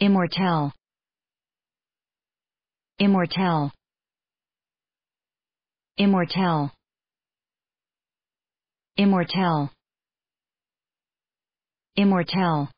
Immortal. Immortal. Immortal. Immortal. Immortal.